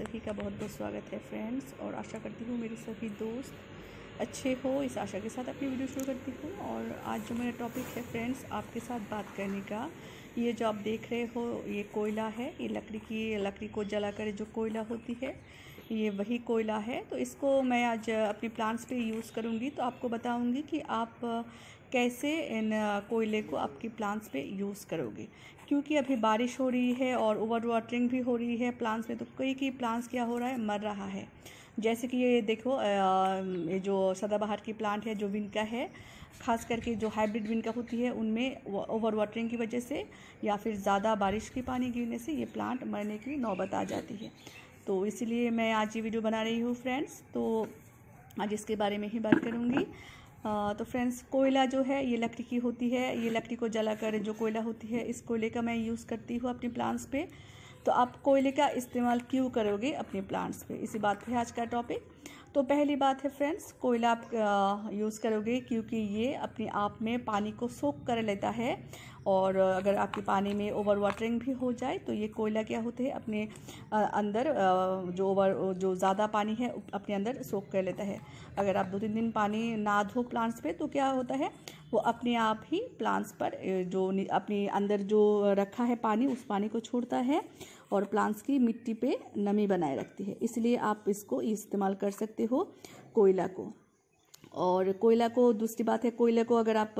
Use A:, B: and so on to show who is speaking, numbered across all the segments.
A: सभी का बहुत बहुत स्वागत है फ्रेंड्स और आशा करती हूँ मेरे सभी दोस्त अच्छे हो इस आशा के साथ अपनी वीडियो शुरू करती हूँ और आज जो मेरा टॉपिक है फ्रेंड्स आपके साथ बात करने का ये जो आप देख रहे हो ये कोयला है ये लकड़ी की लकड़ी को जला कर जो कोयला होती है ये वही कोयला है तो इसको मैं आज अपने प्लांट्स पे यूज़ करूँगी तो आपको बताऊँगी कि आप कैसे इन कोयले को आपकी प्लांट्स पे यूज़ करोगे क्योंकि अभी बारिश हो रही है और ओवर वाटरिंग भी हो रही है प्लांट्स में तो कई कई प्लांट्स क्या हो रहा है मर रहा है जैसे कि ये देखो ये जो सदाबहार की प्लांट है जो विनका है खास करके जो हाइब्रिड विनका होती है उनमें ओवर वाटरिंग की वजह से या फिर ज़्यादा बारिश के पानी गिरने से ये प्लांट मरने की नौबत आ जाती है तो इसीलिए मैं आज ये वीडियो बना रही हूँ फ्रेंड्स तो आज इसके बारे में ही बात करूँगी तो फ्रेंड्स कोयला जो है ये लकड़ी की होती है ये लकड़ी को जलाकर जो कोयला होती है इस कोयले का मैं यूज़ करती हूँ अपने प्लांट्स पे तो आप कोयले का इस्तेमाल क्यों करोगे अपने प्लांट्स पे इसी बात है आज का टॉपिक तो पहली बात है फ्रेंड्स कोयला आप यूज़ करोगे क्योंकि ये अपने आप में पानी को सोख कर लेता है और अगर आपके पानी में ओवर वाटरिंग भी हो जाए तो ये कोयला क्या होते हैं अपने अंदर जो ओवर जो ज़्यादा पानी है अपने अंदर सोख कर लेता है अगर आप दो तीन दिन पानी ना धो प्लांट्स पे तो क्या होता है वो अपने आप ही प्लांट्स पर जो अपने अंदर जो रखा है पानी उस पानी को छोड़ता है और प्लांट्स की मिट्टी पे नमी बनाए रखती है इसलिए आप इसको इस्तेमाल कर सकते हो कोयला को और कोयला को दूसरी बात है कोयले को अगर आप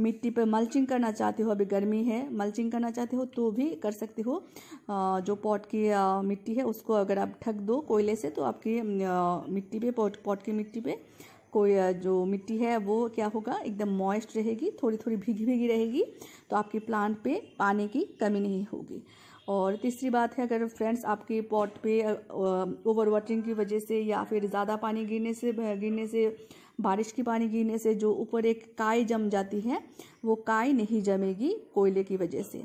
A: मिट्टी पर मल्चिंग करना चाहते हो अभी गर्मी है मल्चिंग करना चाहते हो तो भी कर सकते हो जो पॉट की मिट्टी है उसको अगर आप ढक दो कोयले से तो आपकी मिट्टी पे पॉट पॉट की मिट्टी पे कोई जो मिट्टी है वो क्या होगा एकदम मॉइस्ट रहेगी थोड़ी थोड़ी भीगी भीगी रहेगी तो आपके प्लांट पे पानी की कमी नहीं होगी और तीसरी बात है अगर फ्रेंड्स आपके पॉट पे ओवर वाटरिंग की वजह से या फिर ज़्यादा पानी गिरने से गिरने से बारिश की पानी गिरने से जो ऊपर एक काई जम जाती है वो काई नहीं जमेगी कोयले की वजह से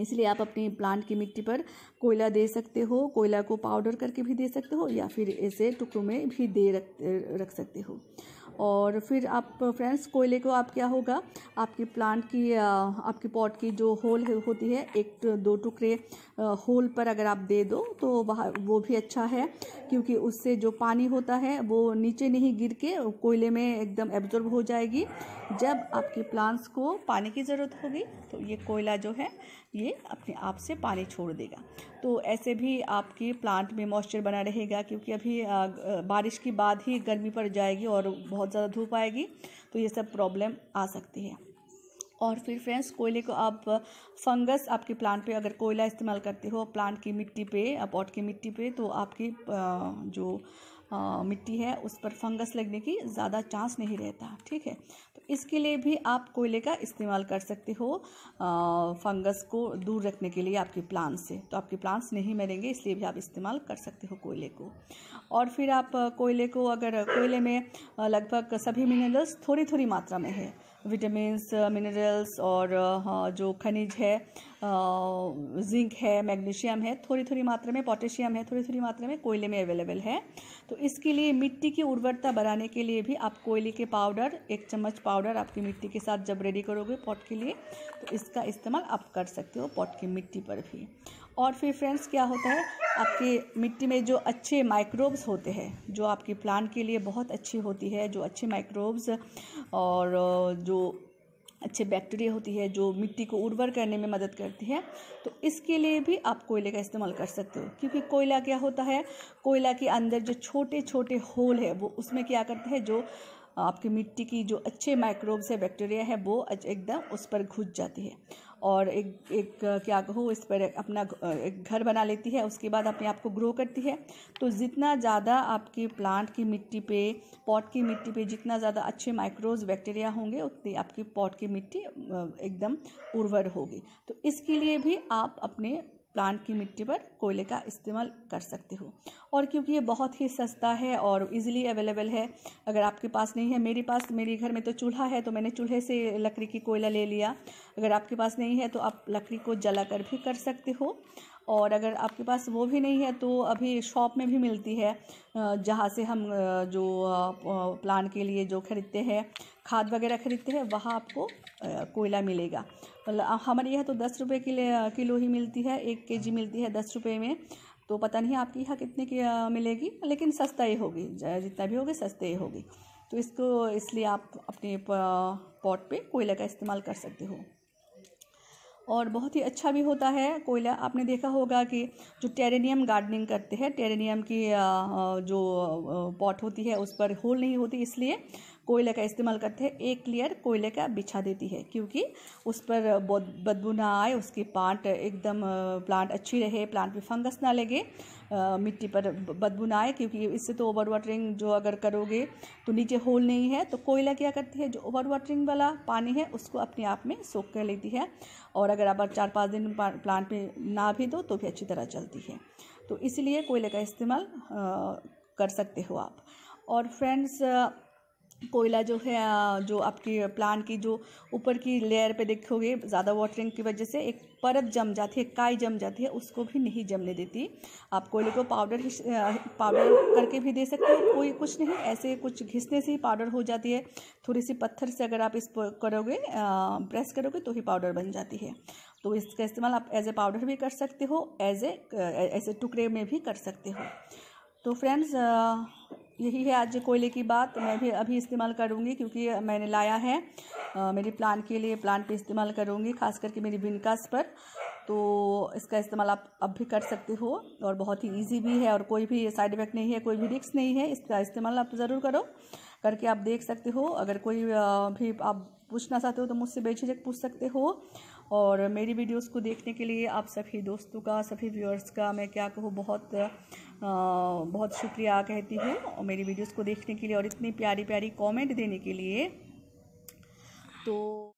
A: इसलिए आप अपने प्लांट की मिट्टी पर कोयला दे सकते हो कोयला को पाउडर करके भी दे सकते हो या फिर ऐसे टुकड़ों में भी दे रख रख सकते हो और फिर आप फ्रेंड्स कोयले को आप क्या होगा आपके प्लांट की आपके पॉट की जो होल होती है एक दो टुकड़े होल पर अगर आप दे दो तो वो भी अच्छा है क्योंकि उससे जो पानी होता है वो नीचे नहीं गिर के कोयले में एकदम एब्जॉर्ब हो जाएगी जब आपके प्लांट्स को पानी की ज़रूरत होगी तो ये कोयला जो है ये अपने आप से पानी छोड़ देगा तो ऐसे भी आपके प्लांट में मॉइस्चर बना रहेगा क्योंकि अभी बारिश के बाद ही गर्मी पड़ जाएगी और बहुत ज़्यादा धूप आएगी तो ये सब प्रॉब्लम आ सकती है और फिर फ्रेंड्स कोयले को आप फंगस आपके प्लांट पे अगर कोयला इस्तेमाल करते हो प्लांट की मिट्टी पे पॉट की मिट्टी पे तो आपकी जो मिट्टी है उस पर फंगस लगने की ज़्यादा चांस नहीं रहता ठीक है तो इसके लिए भी आप कोयले का इस्तेमाल कर सकते हो फंगस को दूर रखने के लिए आपके प्लांट से तो आपके प्लांट्स नहीं मरेंगे इसलिए भी आप इस्तेमाल कर सकते हो कोयले को और फिर आप कोयले को अगर कोयले में लगभग सभी मिनरल्स थोड़ी थोड़ी मात्रा में है विटामिन्स मिनरल्स और हाँ, जो खनिज है जिंक है मैग्नीशियम है थोड़ी थोड़ी मात्रा में पोटेशियम है थोड़ी थोड़ी मात्रा में कोयले में अवेलेबल है तो इसके लिए मिट्टी की उर्वरता बढ़ाने के लिए भी आप कोयले के पाउडर एक चम्मच पाउडर आपकी मिट्टी के साथ जब रेडी करोगे पॉट के लिए तो इसका इस्तेमाल आप कर सकते हो पॉट की मिट्टी पर भी और फिर फ्रेंड्स क्या होता है आपके मिट्टी में जो अच्छे माइक्रोब्स होते हैं जो आपकी प्लांट के लिए बहुत अच्छी होती है जो अच्छे माइक्रोब्स और जो अच्छे बैक्टीरिया होती है जो मिट्टी को उर्वर करने में मदद करती है तो इसके लिए भी आप कोयले का इस्तेमाल कर सकते हो क्योंकि कोयला क्या होता है कोयला के अंदर जो छोटे छोटे होल है वो उसमें क्या करते हैं जो आपकी मिट्टी की जो अच्छे माइक्रोब्स है बैक्टीरिया है वो एकदम उस पर घुस जाती है और एक एक क्या कहूँ इस पर अपना एक घर बना लेती है उसके बाद अपने आप को ग्रो करती है तो जितना ज़्यादा आपके प्लांट की मिट्टी पे पॉट की मिट्टी पे जितना ज़्यादा अच्छे माइक्रोज बैक्टीरिया होंगे उतनी आपकी पॉट की मिट्टी एकदम उर्वर होगी तो इसके लिए भी आप अपने प्लांट की मिट्टी पर कोयले का इस्तेमाल कर सकते हो और क्योंकि ये बहुत ही सस्ता है और इजीली अवेलेबल है अगर आपके पास नहीं है मेरे पास मेरे घर में तो चूल्हा है तो मैंने चूल्हे से लकड़ी की कोयला ले लिया अगर आपके पास नहीं है तो आप लकड़ी को जला कर भी कर सकते हो और अगर आपके पास वो भी नहीं है तो अभी शॉप में भी मिलती है जहाँ से हम जो प्लान के लिए जो ख़रीदते हैं खाद वगैरह ख़रीदते हैं वहाँ आपको कोयला मिलेगा मतलब हमारे यहाँ तो दस रुपये किलो ही मिलती है एक के जी मिलती है दस रुपये में तो पता नहीं आपके यहाँ कितने की मिलेगी लेकिन सस्ता ही होगी जितना भी होगी सस्ते ही होगी तो इसको इसलिए आप अपने पॉट पे कोयला का इस्तेमाल कर सकते हो और बहुत ही अच्छा भी होता है कोयला आपने देखा होगा कि जो टेरेनियम गार्डनिंग करते हैं टेरेनियम की जो पॉट होती है उस पर होल नहीं होती इसलिए कोयले का इस्तेमाल करते हैं एक लेयर कोयले का बिछा देती है क्योंकि उस पर बदबू ना आए उसकी प्लांट एकदम प्लांट अच्छी रहे प्लांट में फंगस ना लगे मिट्टी पर बदबू ना आए क्योंकि इससे तो ओवर वाटरिंग जो अगर करोगे तो नीचे होल नहीं है तो कोयला क्या करती है जो ओवर वाटरिंग वाला पानी है उसको अपने आप में सोख कर लेती है और अगर आप चार पाँच दिन प्लांट में ना भी दो तो भी अच्छी तरह चलती है तो इसलिए कोयले का इस्तेमाल कर सकते हो आप और फ्रेंड्स कोयला जो है जो आपकी प्लांट की जो ऊपर की लेयर पे देखोगे ज़्यादा वाटरिंग की वजह से एक परत जम जाती है काई जम जाती है उसको भी नहीं जमने देती आप कोयले को पाउडर पाउडर करके भी दे सकते हो कोई कुछ नहीं ऐसे कुछ घिसने से ही पाउडर हो जाती है थोड़ी सी पत्थर से अगर आप इस करोगे प्रेस करोगे तो ही पाउडर बन जाती है तो इसका इस्तेमाल आप एज ए पाउडर भी कर सकते हो एज ए ऐसे टुकड़े में भी कर सकते हो तो फ्रेंड्स यही है आज कोयले की बात मैं भी अभी इस्तेमाल करूँगी क्योंकि मैंने लाया है आ, मेरी प्लान के लिए प्लान पे इस्तेमाल करूँगी खास करके मेरी विनकास पर तो इसका इस्तेमाल आप अब भी कर सकते हो और बहुत ही ईजी भी है और कोई भी साइड इफ़ेक्ट नहीं है कोई भी रिक्स नहीं है इसका इस्तेमाल आप ज़रूर करो करके आप देख सकते हो अगर कोई भी आप पूछना चाहते हो तो मुझसे बेझिझक पूछ सकते हो और मेरी वीडियोस को देखने के लिए आप सभी दोस्तों का सभी व्यूअर्स का मैं क्या कहूँ बहुत आ, बहुत शुक्रिया कहती हूँ और मेरी वीडियोस को देखने के लिए और इतनी प्यारी प्यारी कमेंट देने के लिए तो